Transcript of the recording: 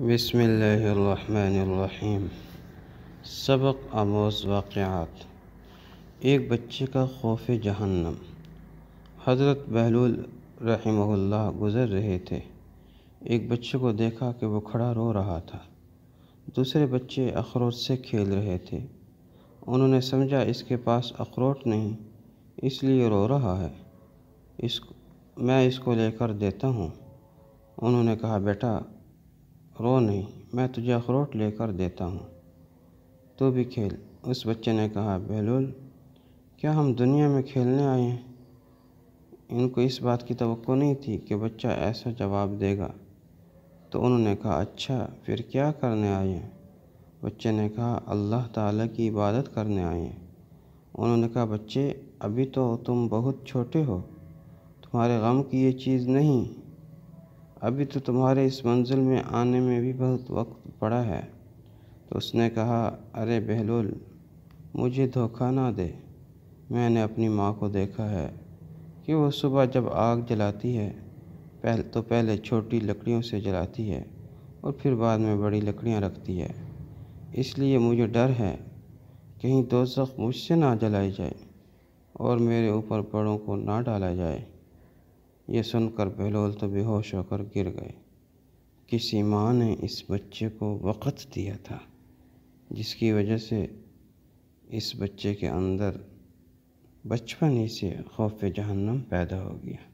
बसमीम सबक आमोज वाक़ात एक बच्चे का खौफ जहन्नम हज़रत बहलूल रहमल्ला गुज़र रहे थे एक बच्चे को देखा कि वो खड़ा रो रहा था दूसरे बच्चे अखरोट से खेल रहे थे उन्होंने समझा इसके पास अखरोट नहीं इसलिए रो रहा है इस मैं इसको लेकर देता हूँ उन्होंने कहा बेटा रो नहीं मैं तुझे अखरोट लेकर देता हूँ तू भी खेल उस बच्चे ने कहा बहलोल क्या हम दुनिया में खेलने आए हैं इनको इस बात की तो नहीं थी कि बच्चा ऐसा जवाब देगा तो उन्होंने कहा अच्छा फिर क्या करने आए हैं बच्चे ने कहा अल्लाह ताला की इबादत करने आए हैं उन्होंने कहा बच्चे अभी तो तुम बहुत छोटे हो तुम्हारे गम की ये चीज़ नहीं अभी तो तुम्हारे इस मंज़िल में आने में भी बहुत वक्त पड़ा है तो उसने कहा अरे बहलोल मुझे धोखा ना दे मैंने अपनी माँ को देखा है कि वो सुबह जब आग जलाती है पहले तो पहले छोटी लकड़ियों से जलाती है और फिर बाद में बड़ी लकड़ियाँ रखती है इसलिए मुझे डर है कहीं दोजख मुझसे ना जलाई जाए और मेरे ऊपर बड़ों को ना डाला जाए ये सुनकर बहलोल तो बेहोश होकर गिर गए किसी माँ ने इस बच्चे को वक़्त दिया था जिसकी वजह से इस बच्चे के अंदर बचपन ही से खौफ जहन्नम पैदा हो गया